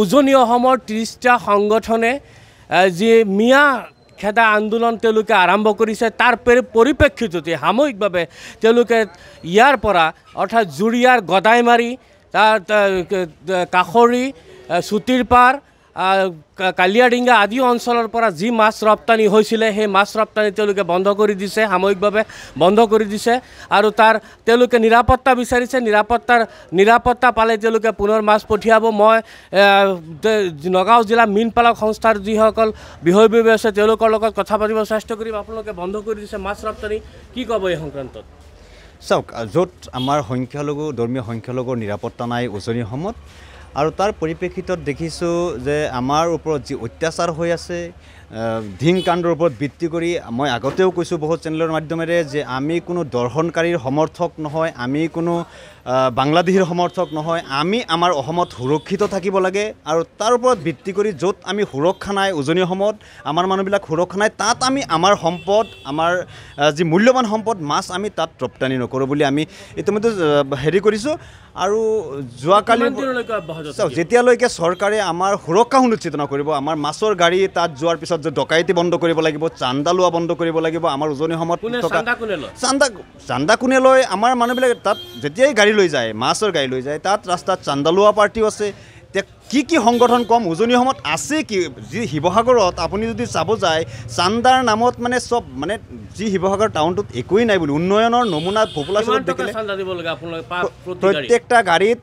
উজনি অসমৰ ত্ৰিছটা সংগঠনে যি মিয়া খেদা আন্দোলন তেওঁলোকে আৰম্ভ কৰিছে তাৰ পৰিপ্ৰেক্ষিততে সাময়িকভাৱে তেওঁলোকে ইয়াৰ পৰা অৰ্থাৎ জুৰিয়াৰ গদাই মাৰি তাত কাষৰী চুটিৰ পাৰ কালিয়াডিঙ্গা আদি অঞ্চলৰ পৰা যি মাছ ৰপ্তানি হৈছিলে সেই মাছ ৰপ্তানি তেওঁলোকে বন্ধ কৰি দিছে সাময়িকভাৱে বন্ধ কৰি দিছে আৰু তাৰ তেওঁলোকে নিৰাপত্তা বিচাৰিছে নিৰাপত্তাৰ নিৰাপত্তা পালে তেওঁলোকে পুনৰ মাছ পঠিয়াব মই নগাঁও জিলা মীনপালক সংস্থাৰ যিসকল বিষয়বী আছে তেওঁলোকৰ লগত কথা পাতিব চেষ্টা কৰিম আপোনালোকে বন্ধ কৰি দিছে মাছ ৰপ্তানি কি ক'ব এই সংক্ৰান্তত চাওক য'ত আমাৰ সংখ্যালঘু ধৰ্মীয় সংখ্যালঘুৰ নিৰাপত্তা নাই উজনি অসমত আৰু তাৰ পৰিপ্ৰেক্ষিতত দেখিছোঁ যে আমাৰ ওপৰত যি অত্যাচাৰ হৈ আছে ধিং কাণ্ডৰ ওপৰত ভিত্তি কৰি মই আগতেও কৈছোঁ বহুত চেনেলৰ মাধ্যমেৰে যে আমি কোনো দৰ্শনকাৰীৰ সমৰ্থক নহয় আমি কোনো বাংলাদেশীৰ সমৰ্থক নহয় আমি আমাৰ অসমত সুৰক্ষিত থাকিব লাগে আৰু তাৰ ওপৰত ভিত্তি কৰি য'ত আমি সুৰক্ষা নাই উজনি অসমত আমাৰ মানুহবিলাক সুৰক্ষা নাই তাত আমি আমাৰ সম্পদ আমাৰ যি মূল্যৱান সম্পদ মাছ আমি তাত ৰপ্তানি নকৰোঁ বুলি আমি ইতিমধ্যে হেৰি কৰিছোঁ আৰু যোৱাকালি যেতিয়ালৈকে চৰকাৰে আমাৰ সুৰক্ষা সুনিশ্চিত নকৰিব আমাৰ মাছৰ গাড়ী তাত যোৱাৰ পিছত পিছত যে ডকাইতি বন্ধ কৰিব লাগিব চান্দা লোৱা বন্ধ কৰিব লাগিব আমাৰ উজনি সময়ত চান্দা চান্দা কোনে লয় আমাৰ মানুহবিলাকে তাত যেতিয়াই গাড়ী লৈ যায় মাছৰ গাড়ী লৈ যায় তাত ৰাস্তাত চান্দা লোৱা পাৰ্টিও আছে এতিয়া কি কি সংগঠন কম উজনি সময়ত আছে কি যি শিৱসাগৰত আপুনি যদি চাব যায় চান্দাৰ নামত মানে চব মানে যি শিৱসাগৰ টাউনটোত একোৱেই নাই বুলি উন্নয়নৰ নমুনা পপুলাৰ প্ৰত্যেকটা গাড়ীত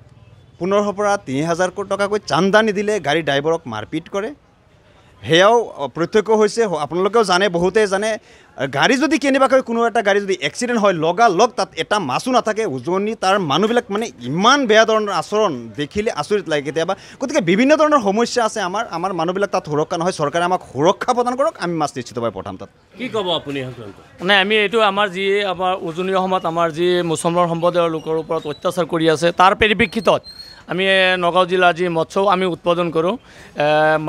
পোন্ধৰশৰ পৰা তিনি হাজাৰ টকাকৈ চান্দা নিদিলে গাড়ী ড্ৰাইভাৰক মাৰপিট কৰে সেয়াও প্ৰত্যক্ষ হৈছে আপোনালোকেও জানে বহুতে জানে গাড়ী যদি কেনেবাকৈ কোনো এটা গাড়ী যদি এক্সিডেণ্ট হয় লগা লগ তাত এটা মাছো নাথাকে উজনি তাৰ মানুহবিলাক মানে ইমান বেয়া ধৰণৰ আচৰণ দেখিলে আচৰিত লাগে কেতিয়াবা গতিকে বিভিন্ন ধৰণৰ সমস্যা আছে আমাৰ আমাৰ মানুহবিলাক তাত সুৰক্ষা নহয় চৰকাৰে আমাক সুৰক্ষা প্ৰদান কৰক আমি মাছ নিশ্চিত পাই প্ৰথম তাত কি ক'ব আপুনি নাই আমি এইটো আমাৰ যি আমাৰ উজনি অসমত আমাৰ যি মুছলমান সম্প্ৰদায়ৰ লোকৰ ওপৰত অত্যাচাৰ কৰি আছে তাৰ পৰিপ্ৰেক্ষিতত আমি নগাঁও জিলাৰ যি মৎসও আমি উৎপাদন কৰোঁ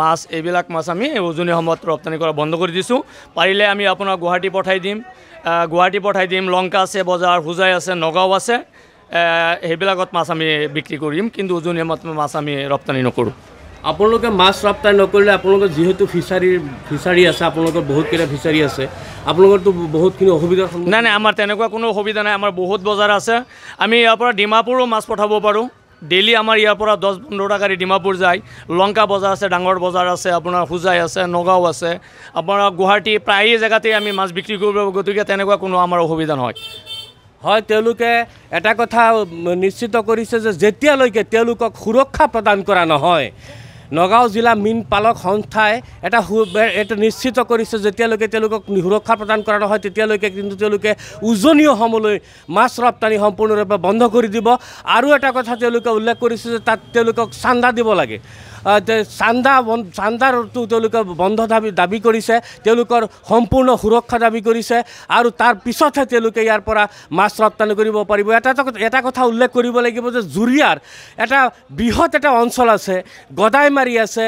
মাছ এইবিলাক মাছ আমি উজনি সময়ত ৰপ্তানি কৰা বন্ধ কৰি দিছোঁ পাৰিলে আমি আপোনাৰ গুৱাহাটী পঠাই দিম গুৱাহাটী পঠাই দিম লংকা আছে বজাৰ হোজাই আছে নগাঁও আছে সেইবিলাকত মাছ আমি বিক্ৰী কৰিম কিন্তু উজনি সময়ত মাছ আমি ৰপ্তানি নকৰোঁ আপোনালোকে মাছ ৰপ্তানি নকৰিলে আপোনালোকৰ যিহেতু ফিচাৰীৰ ফিচাৰী আছে আপোনালোকৰ বহুতকেইটা ফিচাৰী আছে আপোনালোকৰতো বহুতখিনি অসুবিধা নাই নাই আমাৰ তেনেকুৱা কোনো অসুবিধা নাই আমাৰ বহুত বজাৰ আছে আমি ইয়াৰ পৰা ডিমাপুৰো মাছ পঠাব পাৰোঁ ডেইলি আমাৰ ইয়াৰ পৰা দহ পোন্ধৰটা গাড়ী ডিমাপুৰ যায় লংকা বজাৰ আছে ডাঙৰ বজাৰ আছে আপোনাৰ হোজাই আছে নগাঁও আছে আপোনাৰ গুৱাহাটী প্ৰায়ে জেগাতেই আমি মাছ বিক্ৰী কৰিব পাৰোঁ গতিকে তেনেকুৱা কোনো আমাৰ অসুবিধা নহয় হয় তেওঁলোকে এটা কথা নিশ্চিত কৰিছে যে যেতিয়ালৈকে তেওঁলোকক সুৰক্ষা প্ৰদান কৰা নহয় নগাঁও জিলা মীন পালক সংস্থাই এটা সু এটা নিশ্চিত কৰিছে যেতিয়ালৈকে তেওঁলোকক সুৰক্ষা প্ৰদান কৰা নহয় তেতিয়ালৈকে কিন্তু তেওঁলোকে উজনি অসমলৈ মাছ ৰপ্তানি সম্পূৰ্ণৰূপে বন্ধ কৰি দিব আৰু এটা কথা তেওঁলোকে উল্লেখ কৰিছে যে তাত তেওঁলোকক চান্দা দিব লাগে চান্দা চান্দাৰ তেওঁলোকে বন্ধ দাবী দাবী কৰিছে তেওঁলোকৰ সম্পূৰ্ণ সুৰক্ষা দাবী কৰিছে আৰু তাৰ পিছতহে তেওঁলোকে ইয়াৰ পৰা মাছ ৰপ্তানি কৰিব পাৰিব এটা এটা এটা কথা উল্লেখ কৰিব লাগিব যে জুৰিয়াৰ এটা বৃহৎ এটা অঞ্চল আছে গদাইমাৰী আছে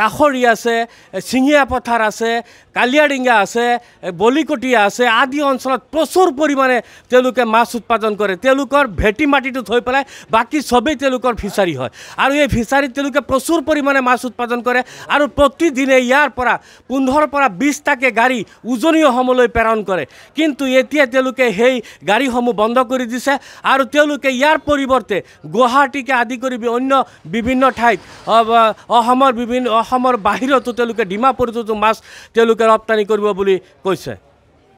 কাষৰী আছে চিঙিয়া পথাৰ আছে কালিয়াডিঙা আছে বলিকটীয়া আছে আদি অঞ্চলত প্ৰচুৰ পৰিমাণে তেওঁলোকে মাছ উৎপাদন কৰে তেওঁলোকৰ ভেটি মাটিটো থৈ পেলাই বাকী চবেই তেওঁলোকৰ ফিচাৰী হয় আৰু এই ফিচাৰীত তেওঁলোকে প্ৰচুৰ পৰিমাণে মাছ উৎপাদন কৰে আৰু প্ৰতিদিনে ইয়াৰ পৰা পোন্ধৰৰ পৰা বিছটাকে গাড়ী উজনি অসমলৈ প্ৰেৰণ কৰে কিন্তু এতিয়া তেওঁলোকে সেই গাড়ীসমূহ বন্ধ কৰি দিছে আৰু তেওঁলোকে ইয়াৰ পৰিৱৰ্তে গুৱাহাটীকে আদি কৰি অন্য বিভিন্ন ঠাইত অসমৰ বিভিন্ন অসমৰ বাহিৰতো তেওঁলোকে ডিমাপুৰতো মাছ তেওঁলোকে ৰপ্তানি কৰিব বুলি কৈছে